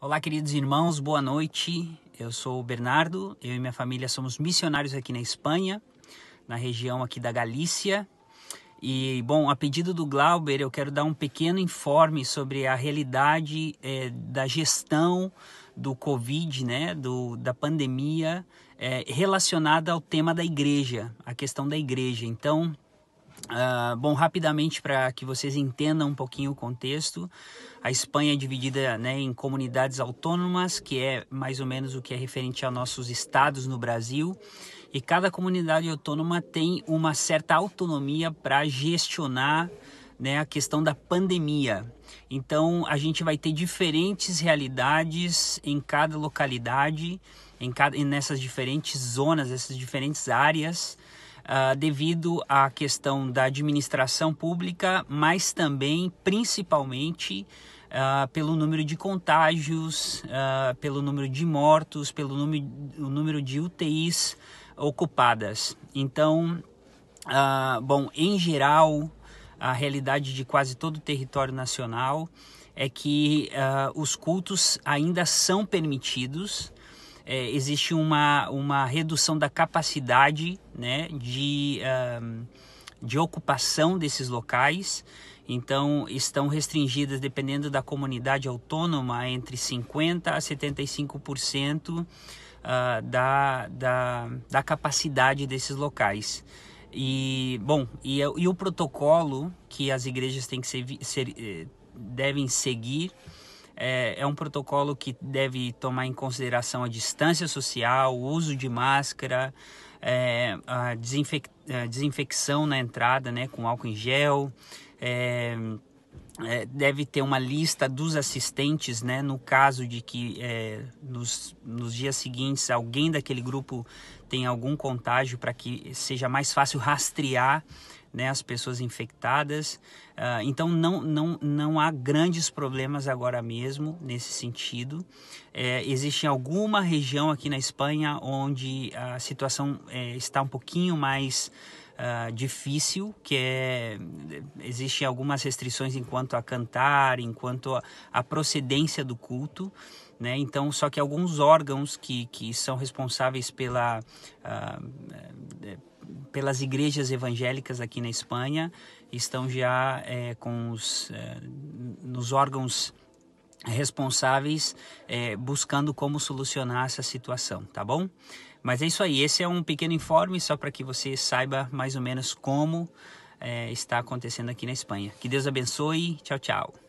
Olá, queridos irmãos, boa noite. Eu sou o Bernardo, eu e minha família somos missionários aqui na Espanha, na região aqui da Galícia. E, bom, a pedido do Glauber, eu quero dar um pequeno informe sobre a realidade eh, da gestão do Covid, né, do, da pandemia, eh, relacionada ao tema da igreja, a questão da igreja. Então, ah, bom, rapidamente para que vocês entendam um pouquinho o contexto, a Espanha é dividida né, em comunidades autônomas, que é mais ou menos o que é referente a nossos estados no Brasil, e cada comunidade autônoma tem uma certa autonomia para gestionar né, a questão da pandemia. Então, a gente vai ter diferentes realidades em cada localidade, em cada, nessas diferentes zonas, essas diferentes áreas uh, devido à questão da administração pública, mas também, principalmente, Uh, pelo número de contágios, uh, pelo número de mortos, pelo número, o número de UTIs ocupadas. Então, uh, bom, em geral, a realidade de quase todo o território nacional é que os cultos ainda são permitidos, é, existe uma, uma redução da capacidade né, de, um, de ocupação desses locais. Então, estão restringidas, dependendo da comunidade autônoma, entre 50% a 75% uh, ah, da, da, da capacidade desses locais. E, bom, e, e o protocolo que as igrejas têm que ser, ser eh, devem seguir é, é um protocolo que deve tomar em consideração a distância social, o uso de máscara, é, a, desinfec a, desinfecção na entrada né, com álcool em gel. É, é, deve ter uma lista dos assistentes, né? No caso de que é, nos, nos dias seguintes alguém daquele grupo tem algum contágio para que seja mais fácil rastrear né, as pessoas infectadas. Uh, então não, não, não há grandes problemas agora mesmo nesse sentido. É, existe alguma região aqui na Espanha onde a situação é, está um pouquinho mais Uh, difícil, que é existem algumas restrições enquanto a cantar, enquanto a, a, procedência do culto, né? Então, só que alguns órgãos que, que são responsáveis pela uh, é, pelas igrejas evangélicas aqui na Espanha estão já é, com os, é, nos órgãos responsáveis é, buscando como solucionar essa situação, tá bom? Mas é isso aí, esse é um pequeno informe só para que você saiba mais ou menos como é, está acontecendo aqui na Espanha. Que Deus abençoe, tchau, tchau.